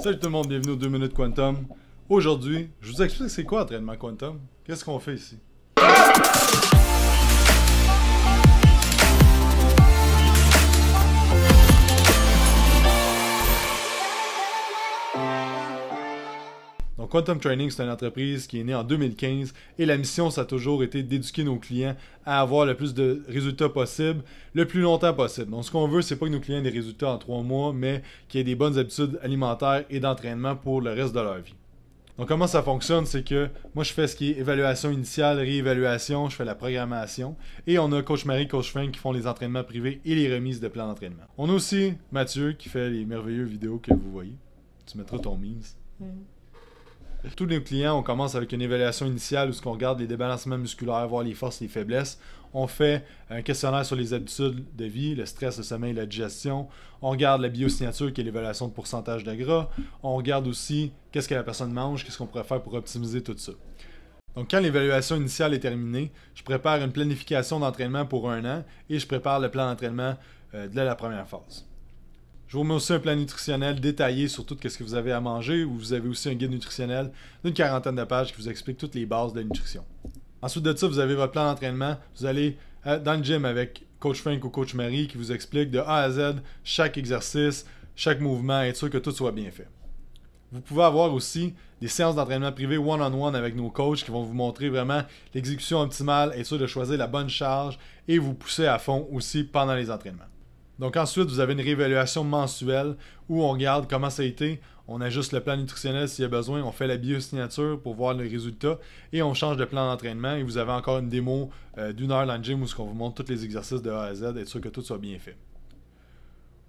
Salut tout le monde, bienvenue aux 2 minutes quantum. Aujourd'hui, je vous explique c'est quoi un traitement quantum. Qu'est-ce qu'on fait ici Quantum Training, c'est une entreprise qui est née en 2015 et la mission, ça a toujours été d'éduquer nos clients à avoir le plus de résultats possible le plus longtemps possible. Donc, ce qu'on veut, c'est pas que nos clients aient des résultats en trois mois, mais qu'ils aient des bonnes habitudes alimentaires et d'entraînement pour le reste de leur vie. Donc, comment ça fonctionne, c'est que moi, je fais ce qui est évaluation initiale, réévaluation, je fais la programmation. Et on a Coach Marie, Coach Frank qui font les entraînements privés et les remises de plans d'entraînement. On a aussi Mathieu qui fait les merveilleuses vidéos que vous voyez. Tu mettras ton mise. Mm. Tous nos clients, on commence avec une évaluation initiale où ce qu'on regarde les débalancements musculaires, voir les forces, et les faiblesses. On fait un questionnaire sur les habitudes de vie, le stress, le sommeil, la digestion. On regarde la biosignature qui est l'évaluation de pourcentage de gras. On regarde aussi qu'est-ce que la personne mange, qu'est-ce qu'on pourrait faire pour optimiser tout ça. Donc, quand l'évaluation initiale est terminée, je prépare une planification d'entraînement pour un an et je prépare le plan d'entraînement euh, de la première phase. Je vous mets aussi un plan nutritionnel détaillé sur tout ce que vous avez à manger, vous avez aussi un guide nutritionnel d'une quarantaine de pages qui vous explique toutes les bases de la nutrition. Ensuite de ça, vous avez votre plan d'entraînement. Vous allez euh, dans le gym avec coach Frank ou coach Marie qui vous explique de A à Z chaque exercice, chaque mouvement, être sûr que tout soit bien fait. Vous pouvez avoir aussi des séances d'entraînement privées one-on-one avec nos coachs qui vont vous montrer vraiment l'exécution optimale, être sûr de choisir la bonne charge et vous pousser à fond aussi pendant les entraînements. Donc ensuite, vous avez une réévaluation mensuelle où on regarde comment ça a été, on ajuste le plan nutritionnel s'il y a besoin, on fait la biosignature pour voir le résultat et on change de plan d'entraînement et vous avez encore une démo euh, d'une heure dans le gym où on vous montre tous les exercices de A à Z, être sûr que tout soit bien fait.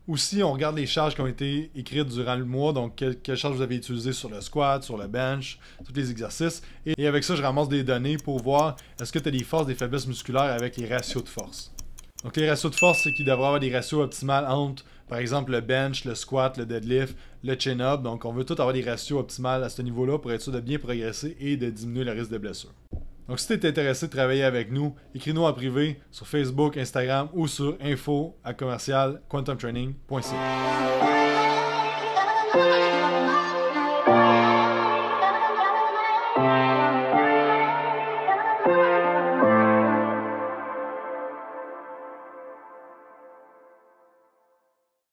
Aussi, on regarde les charges qui ont été écrites durant le mois, donc quelles charges vous avez utilisées sur le squat, sur le bench, tous les exercices. Et, et avec ça, je ramasse des données pour voir est-ce que tu as des forces, des faiblesses musculaires avec les ratios de force. Donc les ratios de force, c'est qu'il devrait avoir des ratios optimales entre, par exemple, le bench, le squat, le deadlift, le chin-up. Donc on veut tout avoir des ratios optimales à ce niveau-là pour être sûr de bien progresser et de diminuer le risque de blessure. Donc si tu es intéressé de travailler avec nous, écris-nous en privé sur Facebook, Instagram ou sur info à commercial quantumtraining.ca.